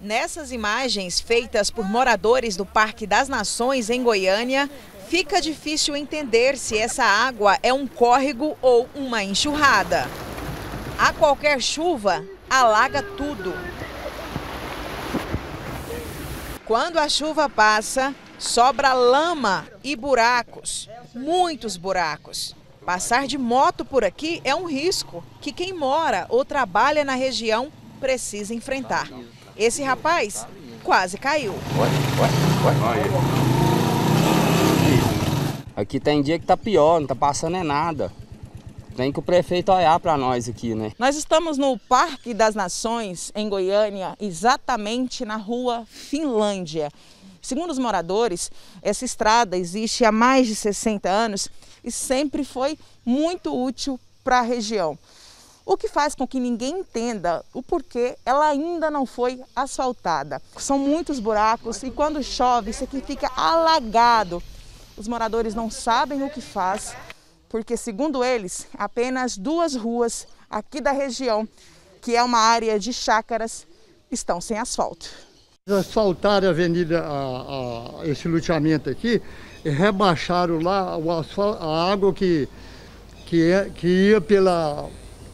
Nessas imagens feitas por moradores do Parque das Nações, em Goiânia, fica difícil entender se essa água é um córrego ou uma enxurrada. A qualquer chuva, alaga tudo. Quando a chuva passa, sobra lama e buracos muitos buracos. Passar de moto por aqui é um risco que quem mora ou trabalha na região precisa enfrentar. Esse rapaz quase caiu. Aqui tem dia que tá pior, não tá passando é nada. Tem que o prefeito olhar para nós aqui, né? Nós estamos no Parque das Nações, em Goiânia, exatamente na rua Finlândia. Segundo os moradores, essa estrada existe há mais de 60 anos e sempre foi muito útil para a região o que faz com que ninguém entenda o porquê ela ainda não foi asfaltada. São muitos buracos e quando chove isso aqui fica alagado. Os moradores não sabem o que faz, porque segundo eles, apenas duas ruas aqui da região, que é uma área de chácaras, estão sem asfalto. Asfaltaram a avenida, a, a, esse loteamento aqui, e rebaixaram lá o asfalto, a água que, que, é, que ia pela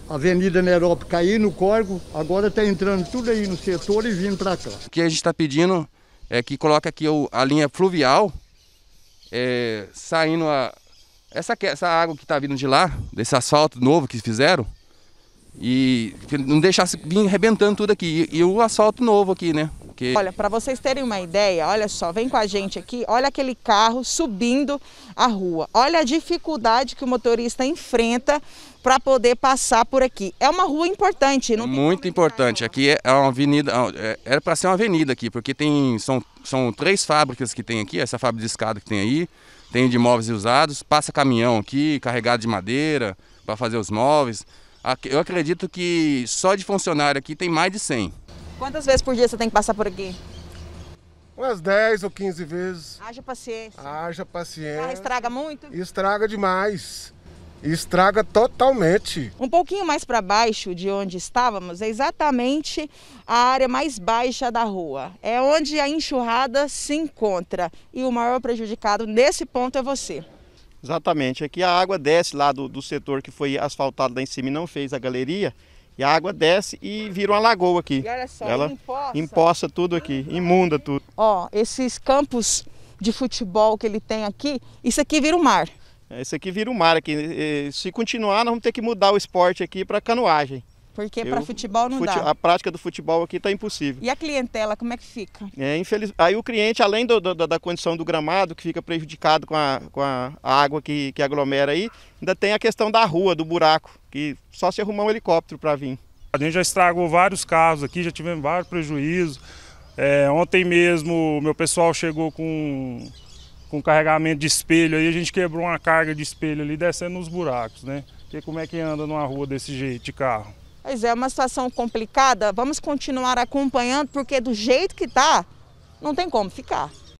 Avenida Nerope cair no córrego, agora está entrando tudo aí no setor e vindo para cá. O que a gente está pedindo é que coloque aqui a linha fluvial, é, saindo a, essa, essa água que está vindo de lá, desse asfalto novo que fizeram, e não deixasse vir arrebentando tudo aqui. E, e o asfalto novo aqui, né? Porque... Olha, para vocês terem uma ideia, olha só, vem com a gente aqui, olha aquele carro subindo a rua. Olha a dificuldade que o motorista enfrenta para poder passar por aqui. É uma rua importante, não é Muito importante. Aqui é uma avenida, é, era para ser uma avenida aqui, porque tem são, são três fábricas que tem aqui, essa fábrica de escada que tem aí, tem de móveis usados, passa caminhão aqui, carregado de madeira para fazer os móveis. Eu acredito que só de funcionário aqui tem mais de 100. Quantas vezes por dia você tem que passar por aqui? Umas 10 ou 15 vezes. Haja paciência. Haja paciência. estraga muito? Estraga demais. Estraga totalmente. Um pouquinho mais para baixo de onde estávamos, é exatamente a área mais baixa da rua. É onde a enxurrada se encontra. E o maior prejudicado nesse ponto é você. Exatamente. Aqui é a água desce lá do, do setor que foi asfaltado lá em cima e não fez a galeria. E a água desce e vira uma lagoa aqui. E olha só, ela imposta tudo aqui, imunda tudo. Ó, esses campos de futebol que ele tem aqui, isso aqui vira o um mar. É, isso aqui vira o um mar aqui. Se continuar, nós vamos ter que mudar o esporte aqui para canoagem. Porque para futebol não fute, dá. A prática do futebol aqui está impossível. E a clientela, como é que fica? É, infeliz... Aí o cliente, além do, do, da condição do gramado, que fica prejudicado com a, com a água que, que aglomera aí, ainda tem a questão da rua, do buraco, que só se arrumar um helicóptero para vir. A gente já estragou vários carros aqui, já tivemos vários prejuízos. É, ontem mesmo meu pessoal chegou com, com carregamento de espelho aí, a gente quebrou uma carga de espelho ali descendo nos buracos, né? Porque como é que anda numa rua desse jeito de carro? Pois é, é, uma situação complicada. Vamos continuar acompanhando, porque do jeito que está, não tem como ficar.